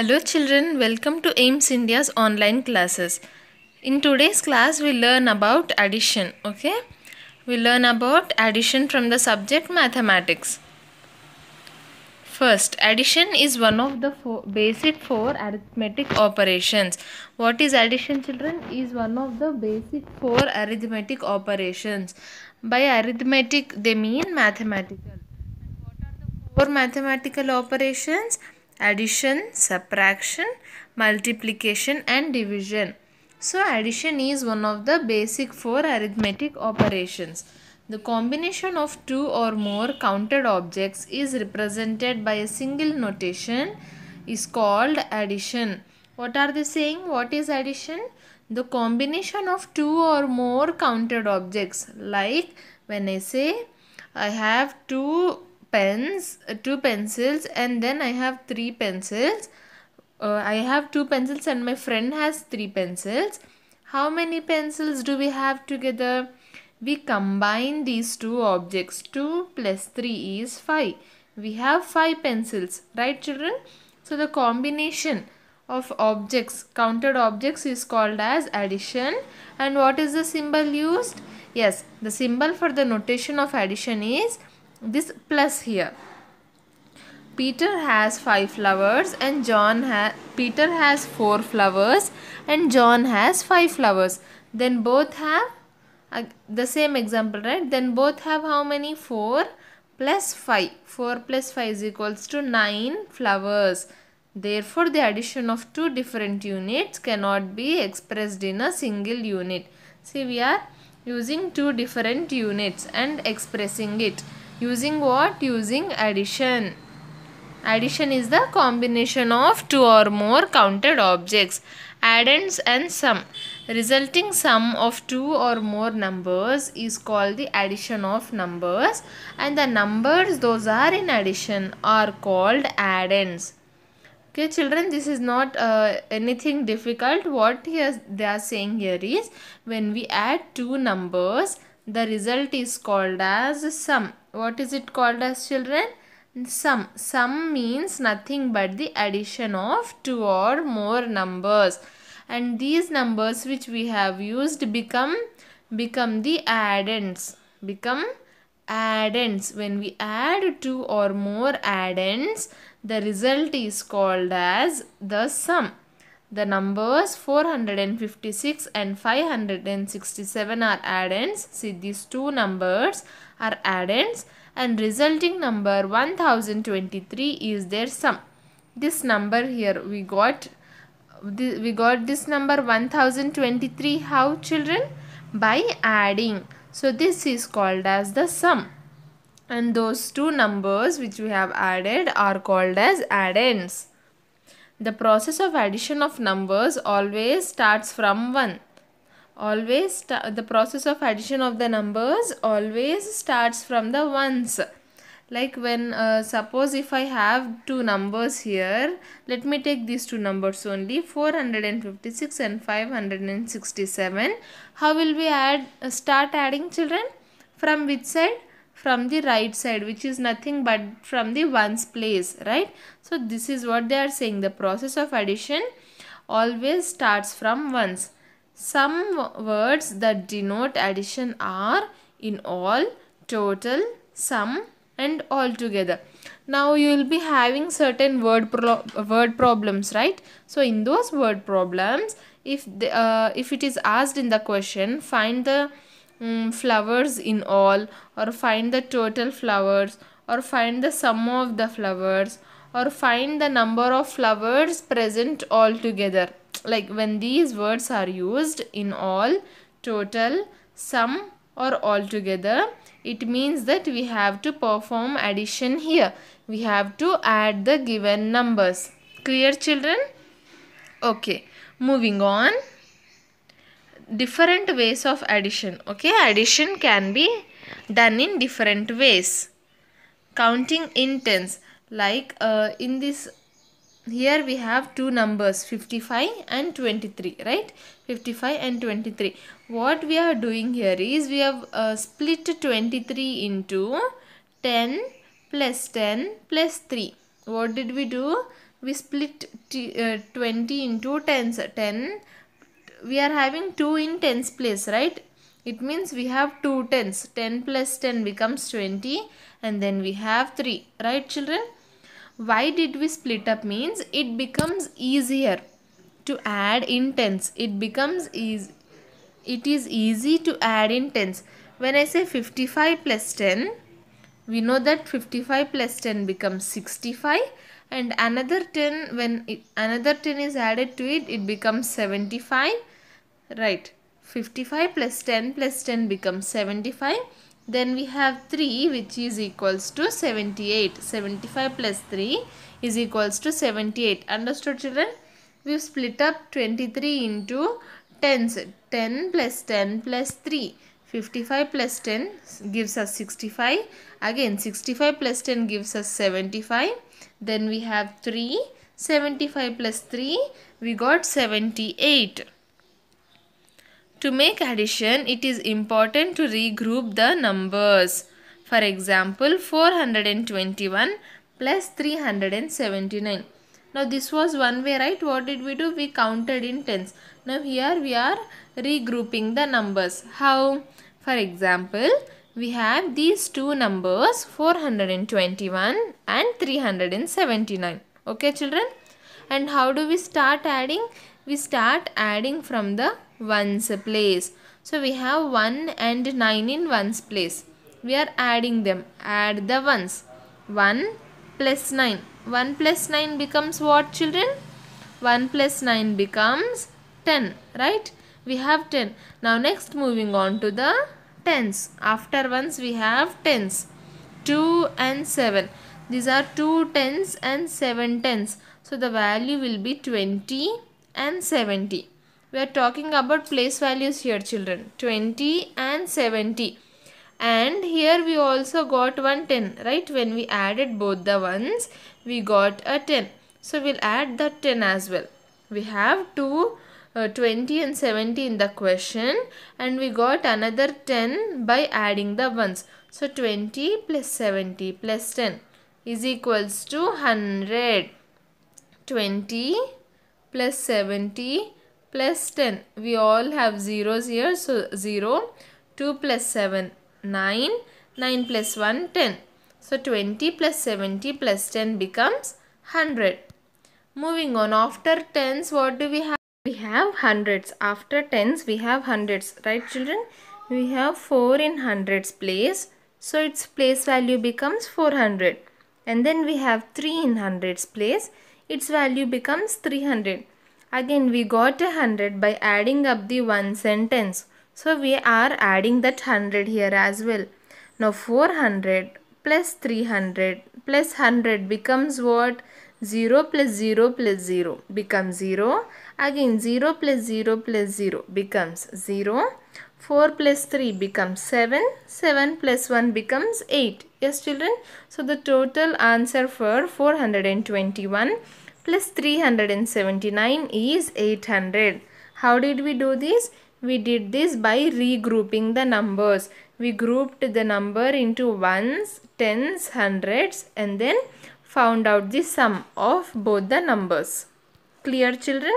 Hello children, welcome to AIMS India's online classes. In today's class, we learn about addition, okay? We learn about addition from the subject mathematics. First, addition is one of the four, basic four arithmetic operations. What is addition children? Is one of the basic four arithmetic operations. By arithmetic, they mean mathematical. And what are the four mathematical operations? addition, subtraction, multiplication and division. So addition is one of the basic four arithmetic operations. The combination of two or more counted objects is represented by a single notation is called addition. What are they saying? What is addition? The combination of two or more counted objects like when I say I have two pens uh, two pencils and then i have three pencils uh, i have two pencils and my friend has three pencils how many pencils do we have together we combine these two objects 2 plus 3 is 5 we have 5 pencils right children so the combination of objects counted objects is called as addition and what is the symbol used yes the symbol for the notation of addition is this plus here Peter has five flowers and John has Peter has four flowers and John has five flowers then both have uh, the same example right then both have how many 4 plus 5 4 plus 5 is equals to 9 flowers therefore the addition of two different units cannot be expressed in a single unit see we are using two different units and expressing it Using what? Using addition. Addition is the combination of two or more counted objects, addends and sum. Resulting sum of two or more numbers is called the addition of numbers and the numbers those are in addition are called addends. Okay children this is not uh, anything difficult what he has, they are saying here is when we add two numbers the result is called as sum. What is it called as children? Sum. Sum means nothing but the addition of two or more numbers. And these numbers which we have used become, become the addends. Become addends. When we add two or more addends, the result is called as the sum. The numbers 456 and 567 are addends. See these two numbers are addends and resulting number 1023 is their sum. This number here we got we got this number 1023 how children by adding. So this is called as the sum and those two numbers which we have added are called as addends. The process of addition of numbers always starts from 1. Always the process of addition of the numbers always starts from the 1s. Like when uh, suppose if I have two numbers here, let me take these two numbers only 456 and 567. How will we add uh, start adding children? From which side? from the right side which is nothing but from the ones place right so this is what they are saying the process of addition always starts from ones some words that denote addition are in all total sum and altogether now you will be having certain word pro word problems right so in those word problems if the, uh, if it is asked in the question find the um, flowers in all or find the total flowers or find the sum of the flowers or find the number of flowers present all together like when these words are used in all total sum or all together it means that we have to perform addition here we have to add the given numbers clear children okay moving on different ways of addition okay addition can be done in different ways counting in tens like uh, in this here we have two numbers 55 and 23 right 55 and 23 what we are doing here is we have uh, split 23 into 10 plus 10 plus 3 what did we do we split t uh, 20 into tens 10 we are having 2 in tens place, right? It means we have 2 tens. 10 plus 10 becomes 20 and then we have 3, right children? Why did we split up means it becomes easier to add in tens. It becomes easy. It is easy to add in tens. When I say 55 plus 10, we know that 55 plus 10 becomes 65 and another 10 when it, another 10 is added to it it becomes 75 Right. 55 plus 10 plus 10 becomes 75. Then we have 3 which is equals to 78. 75 plus 3 is equals to 78. Understood children? We've split up 23 into tens. 10 plus 10 plus 3. 55 plus 10 gives us 65. Again 65 plus 10 gives us 75. Then we have 3. 75 plus 3 we got 78. To make addition, it is important to regroup the numbers. For example, 421 plus 379. Now this was one way, right? What did we do? We counted in tens. Now here we are regrouping the numbers. How? For example, we have these two numbers 421 and 379. Okay children? And how do we start adding? We start adding from the one's place. So we have 1 and 9 in one's place. We are adding them. Add the ones. 1 plus 9. 1 plus 9 becomes what children? 1 plus 9 becomes 10. Right? We have 10. Now next moving on to the tens. After ones we have tens. 2 and 7. These are 2 tens and 7 tens. So the value will be 20 and 70 we are talking about place values here children 20 and 70 and here we also got 110 right when we added both the ones we got a 10 so we'll add that 10 as well we have 2 uh, 20 and 70 in the question and we got another 10 by adding the ones so 20 plus 70 plus 10 is equals to 100 20 plus 70 plus 10. We all have zeros here. So 0, 2 plus 7, 9, 9 plus 1, 10. So 20 plus 70 plus 10 becomes 100. Moving on, after tens, what do we have? We have hundreds. After tens, we have hundreds. Right, children? We have 4 in hundreds place. So its place value becomes 400. And then we have 3 in hundreds place. Its value becomes 300. Again we got 100 by adding up the one sentence. So we are adding that 100 here as well. Now 400 plus 300 plus 100 becomes what? 0 plus 0 plus 0 becomes 0. Again 0 plus 0 plus 0 becomes 0. 4 plus 3 becomes 7. 7 plus 1 becomes 8. Yes children. So the total answer for 421 plus 379 is 800. How did we do this? We did this by regrouping the numbers. We grouped the number into ones, tens, hundreds and then found out the sum of both the numbers. Clear children?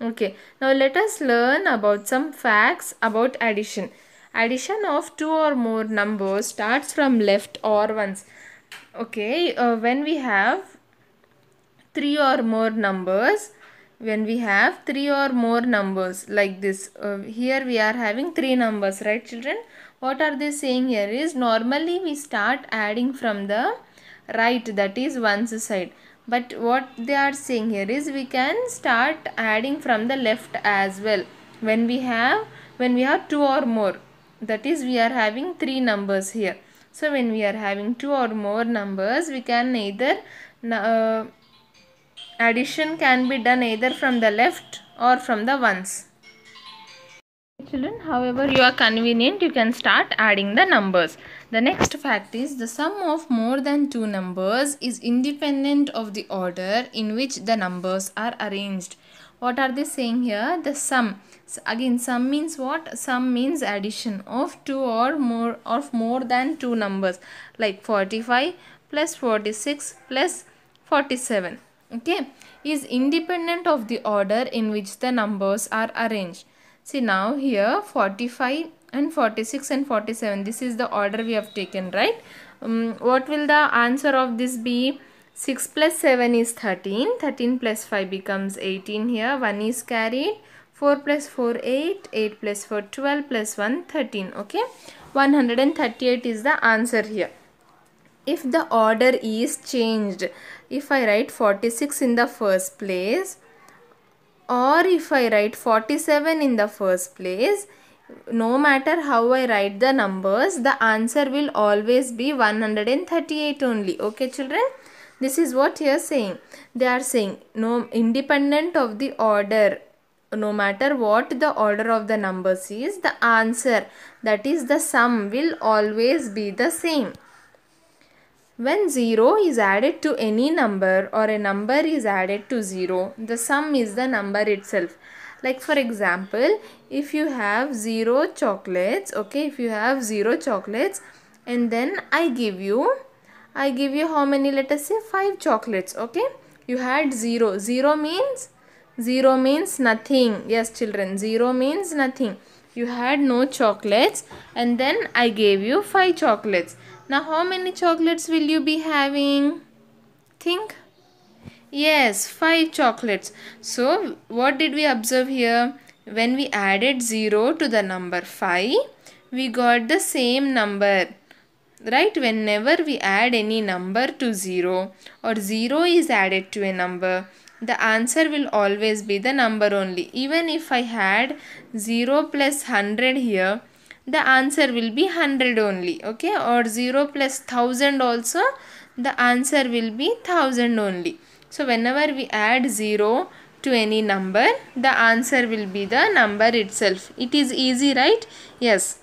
Okay. Now let us learn about some facts about addition. Addition of two or more numbers starts from left or ones. Okay. Uh, when we have three or more numbers when we have three or more numbers like this uh, here we are having three numbers right children what are they saying here is normally we start adding from the right that is one's side but what they are saying here is we can start adding from the left as well when we have when we have two or more that is we are having three numbers here so when we are having two or more numbers we can either uh, Addition can be done either from the left or from the ones. Children, however you are convenient, you can start adding the numbers. The next fact is the sum of more than two numbers is independent of the order in which the numbers are arranged. What are they saying here? The sum. So again, sum means what? Sum means addition of two or more of more than two numbers like 45 plus 46 plus 47 okay is independent of the order in which the numbers are arranged see now here 45 and 46 and 47 this is the order we have taken right um, what will the answer of this be 6 plus 7 is 13 13 plus 5 becomes 18 here 1 is carried 4 plus 4 8 8 plus 4 12 plus 1 13 okay 138 is the answer here if the order is changed if I write 46 in the first place or if I write 47 in the first place, no matter how I write the numbers, the answer will always be 138 only. Okay children? This is what you are saying. They are saying no independent of the order no matter what the order of the numbers is, the answer that is the sum will always be the same. When 0 is added to any number or a number is added to 0, the sum is the number itself. Like for example, if you have 0 chocolates, okay, if you have 0 chocolates and then I give you, I give you how many, let us say 5 chocolates, okay. You had 0. 0 means? 0 means nothing. Yes children, 0 means nothing. You had no chocolates and then I gave you 5 chocolates now how many chocolates will you be having? Think. Yes, 5 chocolates. So what did we observe here? When we added 0 to the number 5, we got the same number right whenever we add any number to 0 or 0 is added to a number the answer will always be the number only even if I had 0 plus 100 here the answer will be 100 only okay or 0 plus 1000 also the answer will be 1000 only so whenever we add 0 to any number the answer will be the number itself it is easy right yes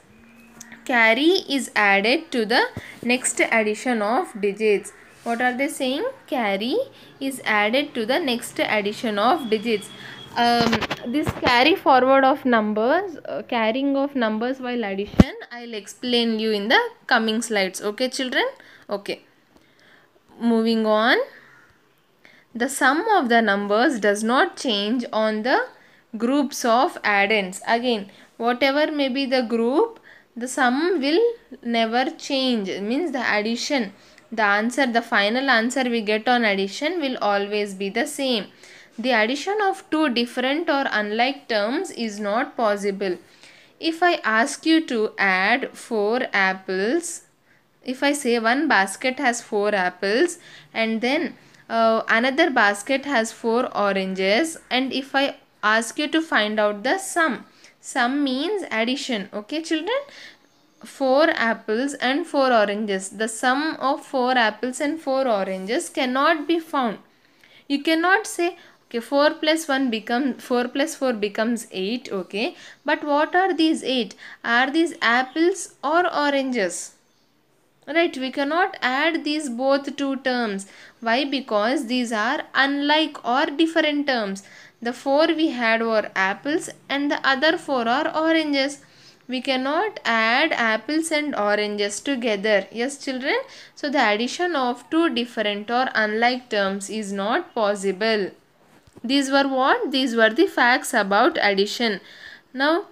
carry is added to the next addition of digits what are they saying carry is added to the next addition of digits um, this carry forward of numbers uh, carrying of numbers while addition i'll explain you in the coming slides okay children okay moving on the sum of the numbers does not change on the groups of addends again whatever may be the group the sum will never change it means the addition the answer the final answer we get on addition will always be the same the addition of two different or unlike terms is not possible. If I ask you to add 4 apples, if I say one basket has 4 apples and then uh, another basket has 4 oranges and if I ask you to find out the sum. Sum means addition. Okay children? 4 apples and 4 oranges. The sum of 4 apples and 4 oranges cannot be found. You cannot say okay 4 plus 1 becomes 4 plus 4 becomes 8 okay but what are these 8 are these apples or oranges right we cannot add these both two terms why because these are unlike or different terms the four we had were apples and the other four are oranges we cannot add apples and oranges together yes children so the addition of two different or unlike terms is not possible these were what? These were the facts about addition. Now,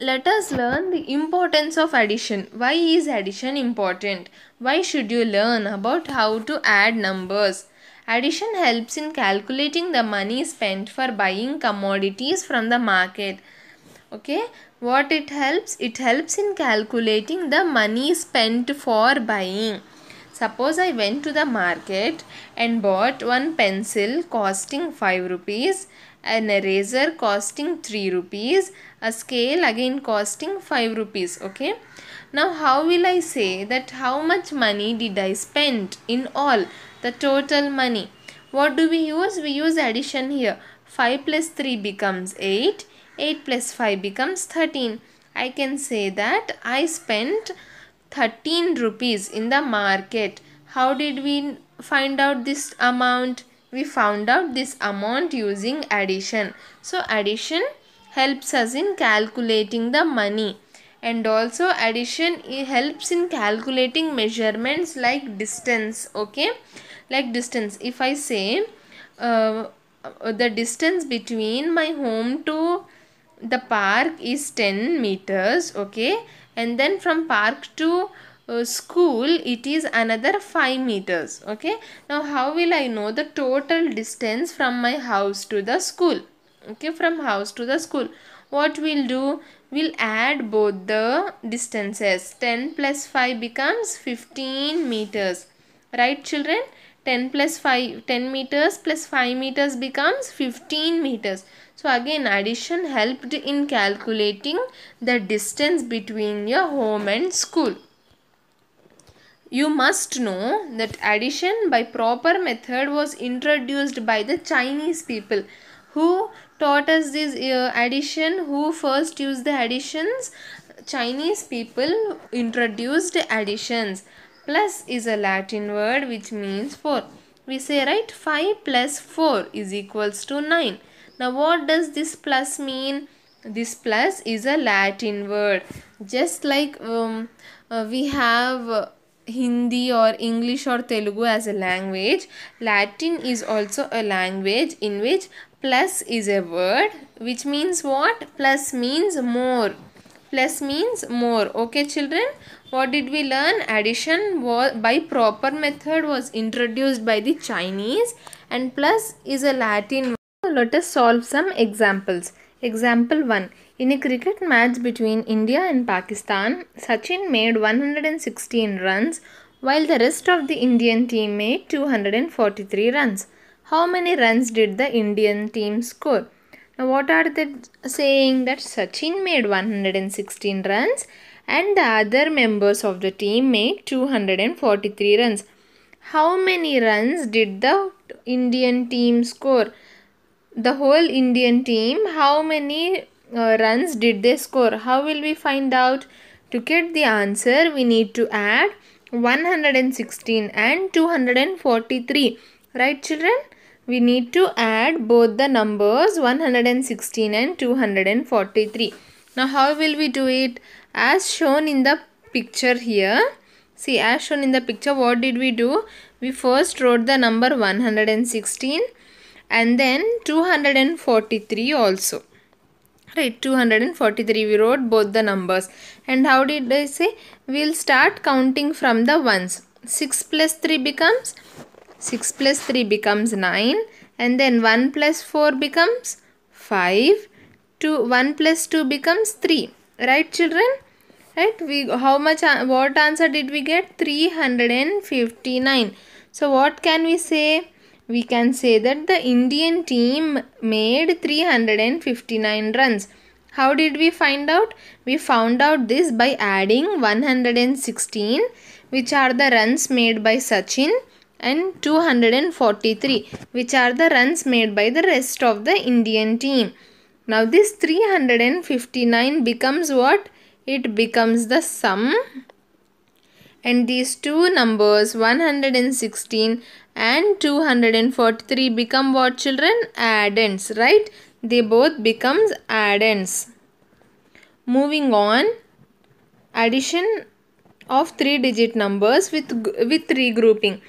let us learn the importance of addition. Why is addition important? Why should you learn about how to add numbers? Addition helps in calculating the money spent for buying commodities from the market. Okay, what it helps? It helps in calculating the money spent for buying. Suppose I went to the market and bought one pencil costing 5 rupees, an eraser costing 3 rupees, a scale again costing 5 rupees. Okay. Now how will I say that how much money did I spend in all the total money? What do we use? We use addition here. 5 plus 3 becomes 8. 8 plus 5 becomes 13. I can say that I spent 13 rupees in the market. How did we find out this amount? We found out this amount using addition. So addition helps us in calculating the money and also addition helps in calculating measurements like distance okay like distance if I say uh, the distance between my home to the park is 10 meters okay and then from park to uh, school it is another 5 meters okay now how will i know the total distance from my house to the school okay from house to the school what we'll do we'll add both the distances 10 plus 5 becomes 15 meters right children 10 plus 5 10 meters plus 5 meters becomes 15 meters so again addition helped in calculating the distance between your home and school you must know that addition by proper method was introduced by the chinese people who taught us this uh, addition who first used the additions chinese people introduced additions Plus is a Latin word which means 4. We say right 5 plus 4 is equals to 9. Now what does this plus mean? This plus is a Latin word. Just like um, uh, we have uh, Hindi or English or Telugu as a language, Latin is also a language in which plus is a word which means what? Plus means more plus means more okay children what did we learn addition was by proper method was introduced by the chinese and plus is a latin so let us solve some examples example 1 in a cricket match between india and pakistan sachin made 116 runs while the rest of the indian team made 243 runs how many runs did the indian team score now what are they saying that Sachin made 116 runs and the other members of the team made 243 runs. How many runs did the Indian team score? The whole Indian team, how many uh, runs did they score? How will we find out? To get the answer, we need to add 116 and 243. Right children? we need to add both the numbers 116 and 243. Now how will we do it? As shown in the picture here, see as shown in the picture what did we do? We first wrote the number 116 and then 243 also. Right, 243 we wrote both the numbers. And how did I say? We will start counting from the ones. 6 plus 3 becomes 6 plus 3 becomes 9 and then 1 plus 4 becomes 5 2 1 plus 2 becomes 3 right children right we how much uh, what answer did we get 359 so what can we say we can say that the indian team made 359 runs how did we find out we found out this by adding 116 which are the runs made by sachin and 243 which are the runs made by the rest of the Indian team. Now this 359 becomes what? It becomes the sum and these two numbers 116 and 243 become what children? Addends, right? They both becomes addends. Moving on, addition of three digit numbers with with regrouping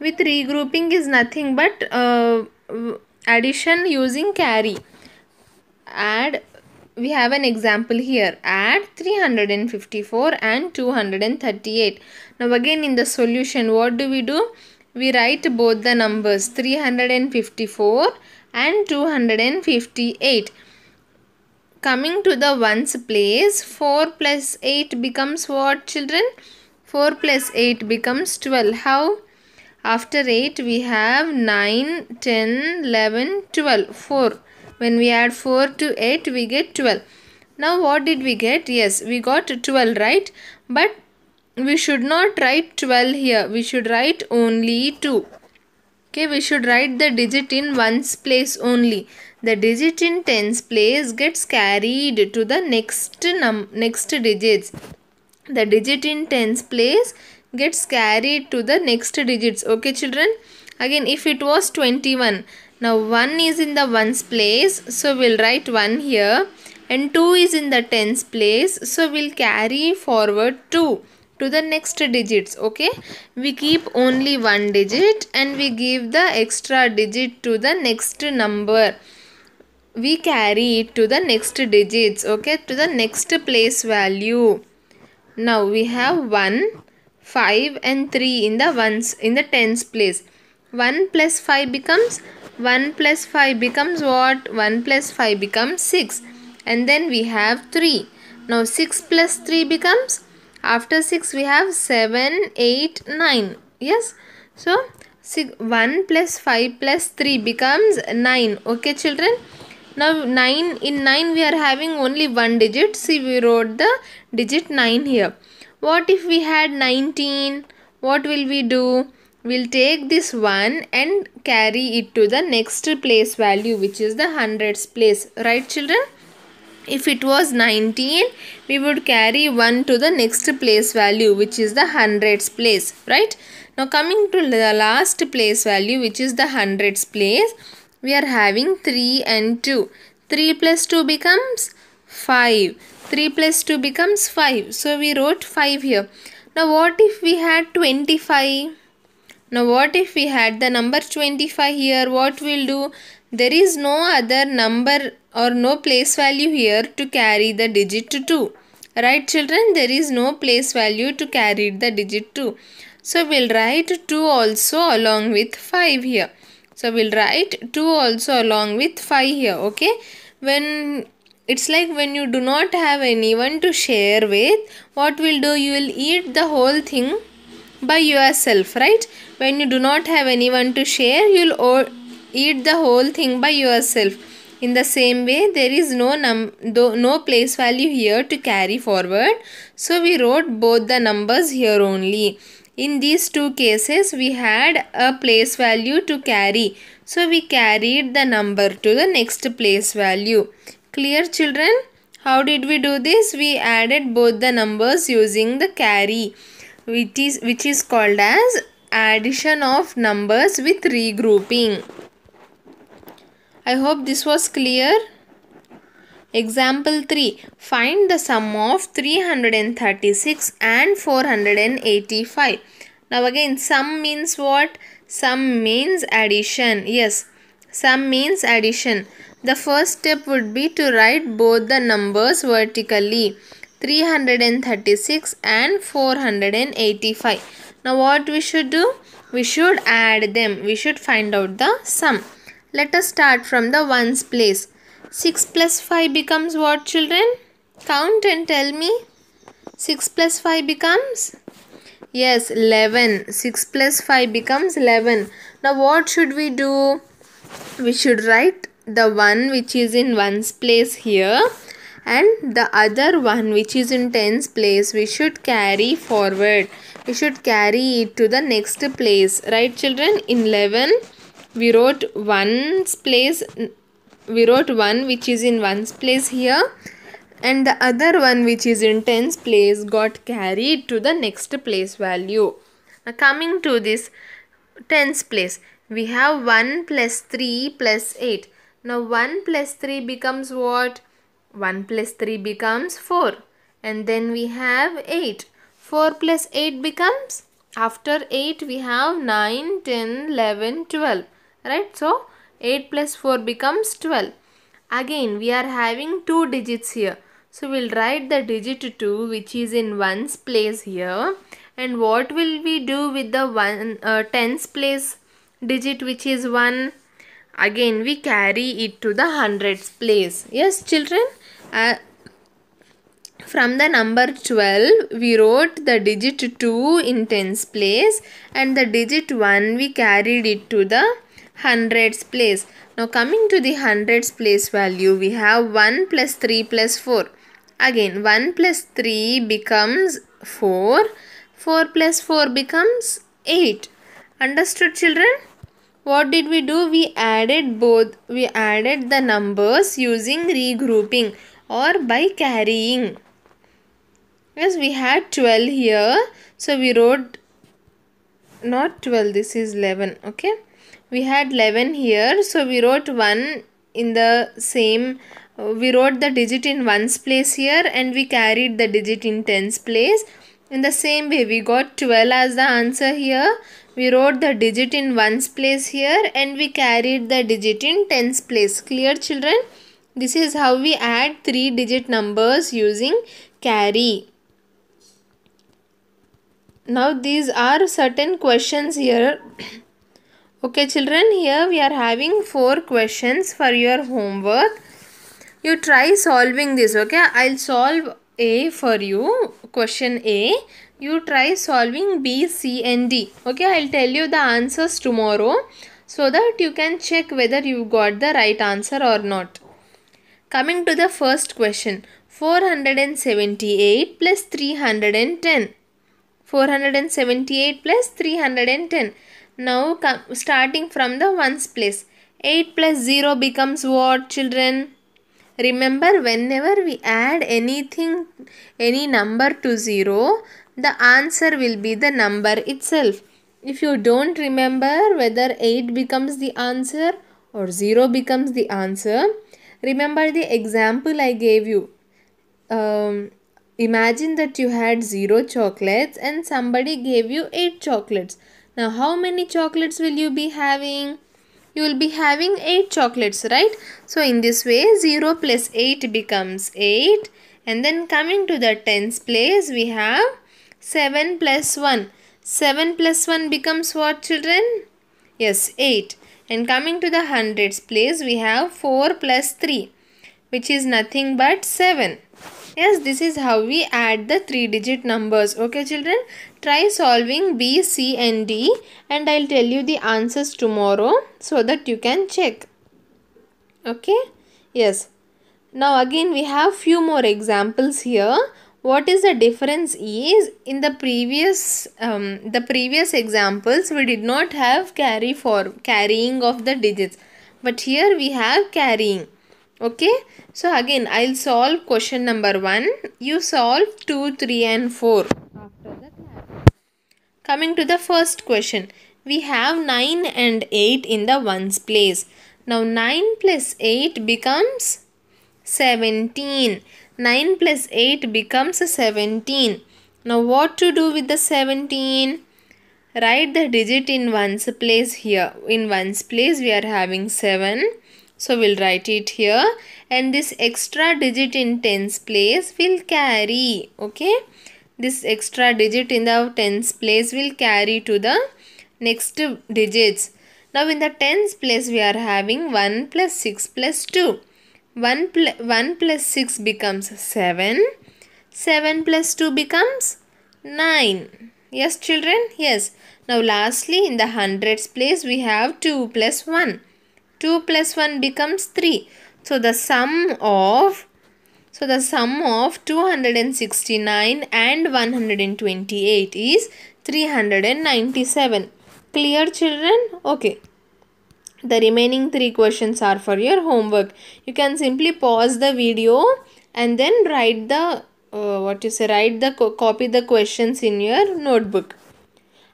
with regrouping is nothing but uh, addition using carry add we have an example here add 354 and 238 now again in the solution what do we do we write both the numbers 354 and 258 Coming to the ones place, 4 plus 8 becomes what children? 4 plus 8 becomes 12. How? After 8 we have 9, 10, 11, 12, 4. When we add 4 to 8 we get 12. Now what did we get? Yes, we got 12 right? But we should not write 12 here. We should write only 2. Okay, we should write the digit in ones place only the digit in tens place gets carried to the next num next digits. The digit in tens place gets carried to the next digits. Okay children. Again if it was 21. Now 1 is in the ones place. So we'll write 1 here. And 2 is in the tens place. So we'll carry forward 2 to the next digits okay we keep only one digit and we give the extra digit to the next number we carry it to the next digits okay to the next place value now we have 1 5 and 3 in the ones in the tens place 1 plus 5 becomes 1 plus 5 becomes what 1 plus 5 becomes 6 and then we have 3 now 6 plus 3 becomes after 6 we have 7 8 9 yes so 6, 1 plus 5 plus 3 becomes 9 okay children now 9 in 9 we are having only one digit see we wrote the digit 9 here what if we had 19 what will we do we'll take this 1 and carry it to the next place value which is the hundreds place right children if it was 19 we would carry 1 to the next place value which is the hundreds place right now coming to the last place value which is the hundreds place we are having 3 and 2. 3 plus 2 becomes 5. 3 plus 2 becomes 5. So we wrote 5 here. Now what if we had 25? Now what if we had the number 25 here? What we'll do? There is no other number or no place value here to carry the digit to 2. Right children? There is no place value to carry the digit 2. So we'll write 2 also along with 5 here. So we'll write 2 also along with 5 here. Okay. When it's like when you do not have anyone to share with, what will do? You will eat the whole thing by yourself, right? When you do not have anyone to share, you'll eat the whole thing by yourself. In the same way, there is no num no place value here to carry forward. So we wrote both the numbers here only in these two cases we had a place value to carry so we carried the number to the next place value clear children how did we do this we added both the numbers using the carry which is which is called as addition of numbers with regrouping i hope this was clear Example 3. Find the sum of 336 and 485. Now again sum means what? Sum means addition. Yes. Sum means addition. The first step would be to write both the numbers vertically. 336 and 485. Now what we should do? We should add them. We should find out the sum. Let us start from the ones place. 6 plus 5 becomes what children? Count and tell me. 6 plus 5 becomes? Yes, 11. 6 plus 5 becomes 11. Now what should we do? We should write the one which is in ones place here and the other one which is in tens place we should carry forward we should carry it to the next place right children in 11 we wrote ones place we wrote 1 which is in 1's place here and the other one which is in 10's place got carried to the next place value. Now coming to this 10's place, we have 1 plus 3 plus 8. Now 1 plus 3 becomes what? 1 plus 3 becomes 4 and then we have 8. 4 plus 8 becomes after 8 we have 9, 10, 11, 12 right. So 8 plus 4 becomes 12. Again, we are having two digits here. So, we'll write the digit 2 which is in 1's place here. And what will we do with the one, uh, 10's place digit which is 1? Again, we carry it to the 100's place. Yes, children? Uh, from the number 12, we wrote the digit 2 in 10's place and the digit 1 we carried it to the hundreds place. Now coming to the hundreds place value, we have 1 plus 3 plus 4. Again 1 plus 3 becomes 4. 4 plus 4 becomes 8. Understood children? What did we do? We added both. We added the numbers using regrouping or by carrying. Yes, we had 12 here. So we wrote not 12. This is 11. Okay we had 11 here so we wrote 1 in the same we wrote the digit in ones place here and we carried the digit in tens place in the same way we got 12 as the answer here we wrote the digit in ones place here and we carried the digit in tens place clear children this is how we add three digit numbers using carry now these are certain questions here Okay children, here we are having four questions for your homework. You try solving this, okay? I'll solve A for you, question A. You try solving B, C and D. Okay, I'll tell you the answers tomorrow so that you can check whether you got the right answer or not. Coming to the first question, 478 plus 310. 478 plus 310. Now starting from the ones place. 8 plus 0 becomes what children? Remember whenever we add anything, any number to 0, the answer will be the number itself. If you don't remember whether 8 becomes the answer or 0 becomes the answer, remember the example I gave you. Um, imagine that you had 0 chocolates and somebody gave you 8 chocolates. Now how many chocolates will you be having? You will be having 8 chocolates, right? So in this way 0 plus 8 becomes 8. And then coming to the tens place we have 7 plus 1. 7 plus 1 becomes what children? Yes, 8. And coming to the hundreds place we have 4 plus 3 which is nothing but 7. Yes, this is how we add the 3 digit numbers. Okay children, Try solving B, C and D and I'll tell you the answers tomorrow so that you can check. Okay? Yes. Now again we have few more examples here. What is the difference is in the previous um, the previous examples we did not have carry for carrying of the digits but here we have carrying okay so again i'll solve question number 1 you solve 2 3 and 4 Coming to the first question, we have 9 and 8 in the ones place. Now 9 plus 8 becomes 17. 9 plus 8 becomes 17. Now what to do with the 17? Write the digit in ones place here. In ones place we are having 7. So we'll write it here and this extra digit in tens place will carry. Okay this extra digit in the tens place will carry to the next digits. Now in the tens place we are having 1 plus 6 plus 2. 1, pl 1 plus 6 becomes 7. 7 plus 2 becomes 9. Yes children? Yes. Now lastly in the hundreds place we have 2 plus 1. 2 plus 1 becomes 3. So the sum of so the sum of 269 and 128 is 397. Clear children? Okay. The remaining three questions are for your homework. You can simply pause the video and then write the uh, what you say write the co copy the questions in your notebook.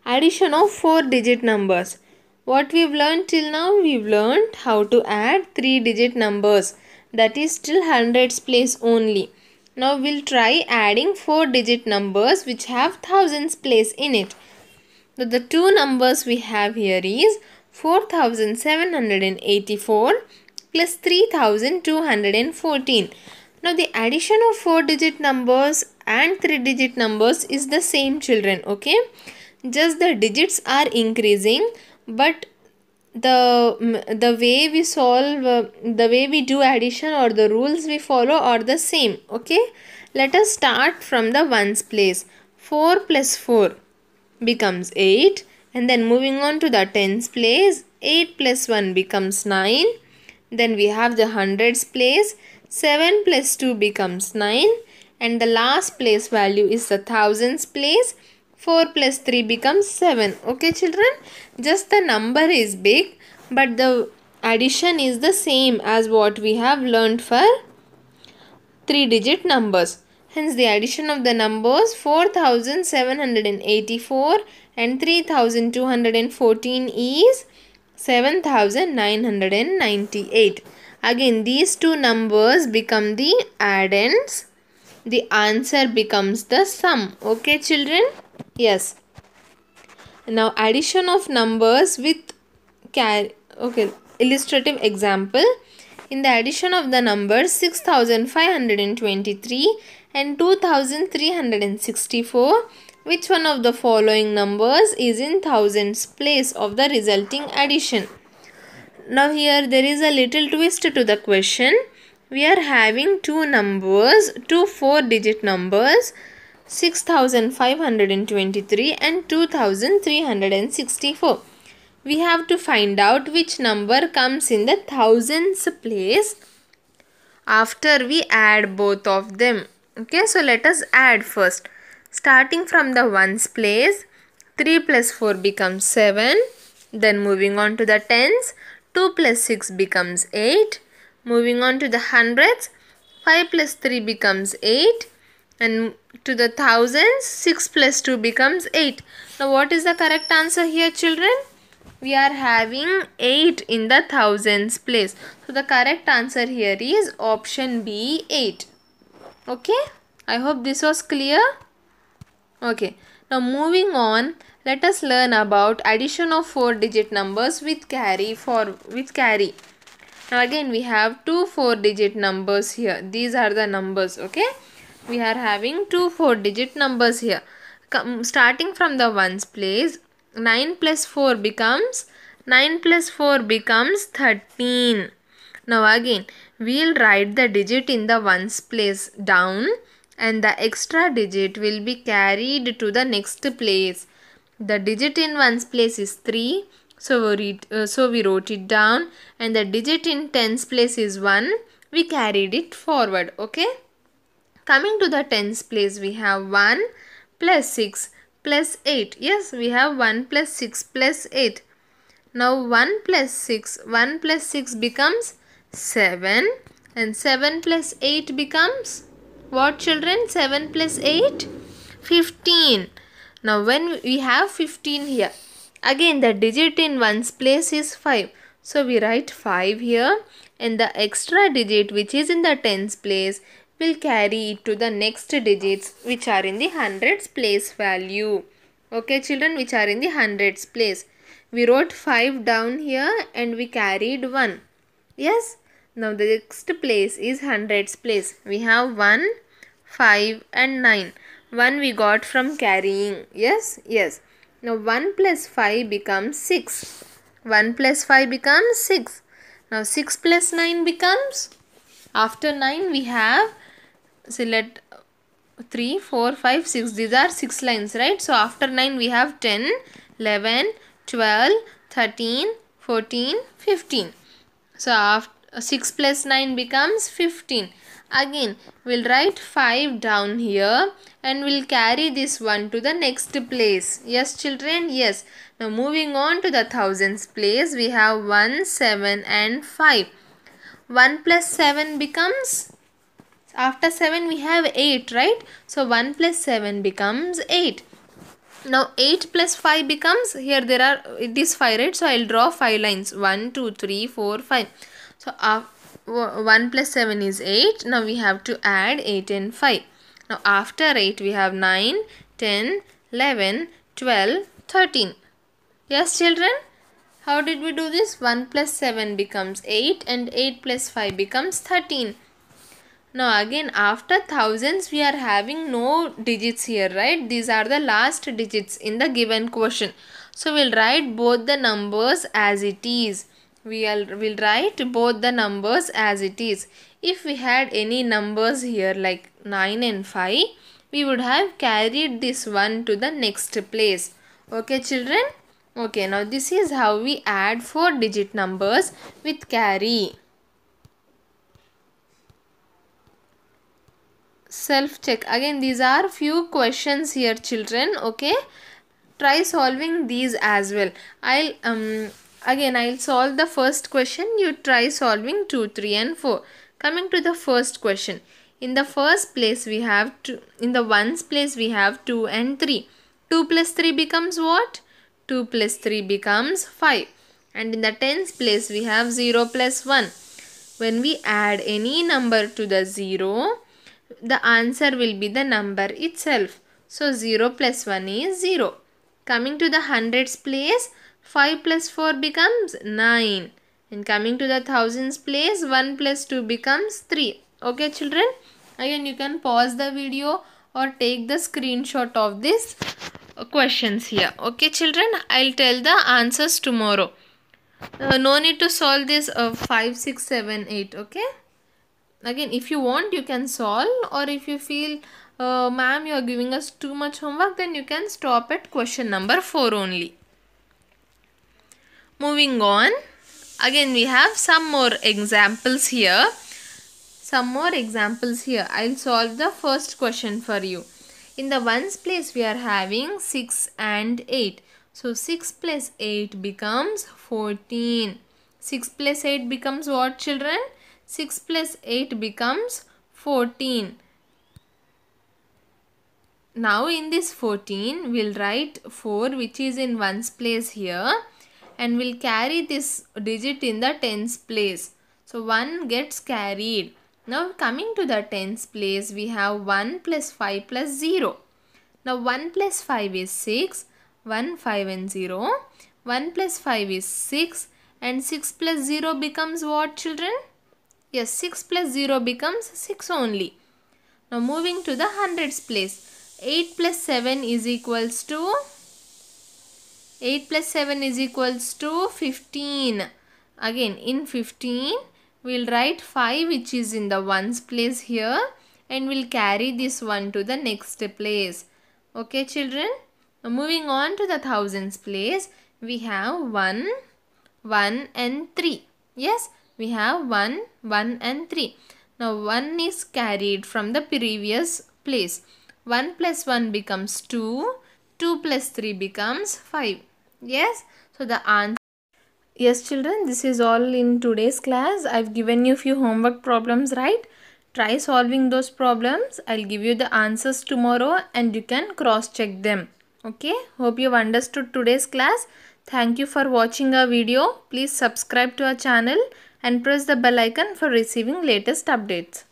Addition of four digit numbers. What we've learned till now, we've learned how to add three digit numbers that is still hundreds place only. Now we'll try adding 4 digit numbers which have thousands place in it. So the two numbers we have here is 4784 plus 3214. Now the addition of 4 digit numbers and 3 digit numbers is the same children okay. Just the digits are increasing but the the way we solve uh, the way we do addition or the rules we follow are the same okay let us start from the ones place 4 plus 4 becomes 8 and then moving on to the tens place 8 plus 1 becomes 9 then we have the hundreds place 7 plus 2 becomes 9 and the last place value is the thousands place 4 plus 3 becomes 7. Okay children, just the number is big but the addition is the same as what we have learned for 3 digit numbers. Hence the addition of the numbers 4784 and 3214 is 7998. Again these two numbers become the addends. The answer becomes the sum. Okay children yes now addition of numbers with car okay illustrative example in the addition of the numbers 6523 and 2364 which one of the following numbers is in thousands place of the resulting addition now here there is a little twist to the question we are having two numbers two four digit numbers 6523 and 2364. We have to find out which number comes in the thousands place after we add both of them. Okay, so let us add first. Starting from the ones place, 3 plus 4 becomes 7. Then moving on to the tens, 2 plus 6 becomes 8. Moving on to the hundreds, 5 plus 3 becomes 8 and to the thousands 6 plus 2 becomes 8 now what is the correct answer here children we are having 8 in the thousands place so the correct answer here is option b 8 okay i hope this was clear okay now moving on let us learn about addition of four digit numbers with carry for with carry now again we have two four digit numbers here these are the numbers okay we are having two four digit numbers here Come, starting from the ones place 9 plus 4 becomes 9 plus 4 becomes 13 now again we'll write the digit in the ones place down and the extra digit will be carried to the next place the digit in ones place is 3 so we, uh, so we wrote it down and the digit in tens place is 1 we carried it forward okay Coming to the tens place, we have 1 plus 6 plus 8. Yes, we have 1 plus 6 plus 8. Now 1 plus 6, 1 plus 6 becomes 7 and 7 plus 8 becomes what children? 7 plus 8? 15. Now when we have 15 here, again the digit in 1's place is 5. So we write 5 here and the extra digit which is in the tens place will carry it to the next digits which are in the hundreds place value. Okay children which are in the hundreds place. We wrote 5 down here and we carried 1. Yes. Now the next place is hundreds place. We have 1, 5 and 9. 1 we got from carrying. Yes. Yes. Now 1 plus 5 becomes 6. 1 plus 5 becomes 6. Now 6 plus 9 becomes? After 9 we have select 3 4 5 6 these are 6 lines right so after 9 we have 10 11 12 13 14 15 so after 6 plus 9 becomes 15 again we'll write 5 down here and we'll carry this one to the next place yes children yes now moving on to the thousands place we have 1 7 and 5 1 plus 7 becomes after 7 we have 8 right so 1 plus 7 becomes 8 now 8 plus 5 becomes here there are it is 5 right so i'll draw 5 lines 1 2 3 4 5 so uh, 1 plus 7 is 8 now we have to add 8 and 5 now after 8 we have 9 10 11 12 13 yes children how did we do this 1 plus 7 becomes 8 and 8 plus 5 becomes 13 now again after thousands we are having no digits here right. These are the last digits in the given question. So we'll write both the numbers as it is. We will write both the numbers as it is. If we had any numbers here like 9 and 5 we would have carried this one to the next place. Okay children. Okay now this is how we add 4 digit numbers with carry. self check again these are few questions here children okay try solving these as well i'll um again i'll solve the first question you try solving 2 3 and 4 coming to the first question in the first place we have two in the ones place we have 2 and 3 2 plus 3 becomes what 2 plus 3 becomes 5 and in the tens place we have 0 plus 1 when we add any number to the 0 the answer will be the number itself. So 0 plus 1 is 0. Coming to the hundreds place, 5 plus 4 becomes 9. And coming to the thousands place, 1 plus 2 becomes 3. Okay children, again you can pause the video or take the screenshot of this questions here. Okay children, I'll tell the answers tomorrow. Uh, no need to solve this uh, 5, 6, 7, 8. Okay again if you want you can solve or if you feel uh, ma'am you are giving us too much homework then you can stop at question number 4 only moving on again we have some more examples here some more examples here i'll solve the first question for you in the ones place we are having 6 and 8 so 6 plus 8 becomes 14 6 plus 8 becomes what children 6 plus 8 becomes 14. Now in this 14, we'll write 4 which is in 1's place here and we'll carry this digit in the 10's place. So 1 gets carried. Now coming to the 10's place, we have 1 plus 5 plus 0. Now 1 plus 5 is 6, 1, 5 and 0. 1 plus 5 is 6 and 6 plus 0 becomes what children? Yes, 6 plus 0 becomes 6 only. Now moving to the hundreds place. 8 plus 7 is equals to 8 plus 7 is equals to 15. Again in 15 we'll write 5 which is in the ones place here and we'll carry this one to the next place. Okay children. Now moving on to the thousands place we have 1, 1 and 3. Yes we have 1, 1 and 3. Now 1 is carried from the previous place. 1 plus 1 becomes 2, 2 plus 3 becomes 5. Yes, so the answer. Yes children, this is all in today's class. I've given you few homework problems, right? Try solving those problems. I'll give you the answers tomorrow and you can cross check them. Okay, hope you've understood today's class. Thank you for watching our video. Please subscribe to our channel and press the bell icon for receiving latest updates.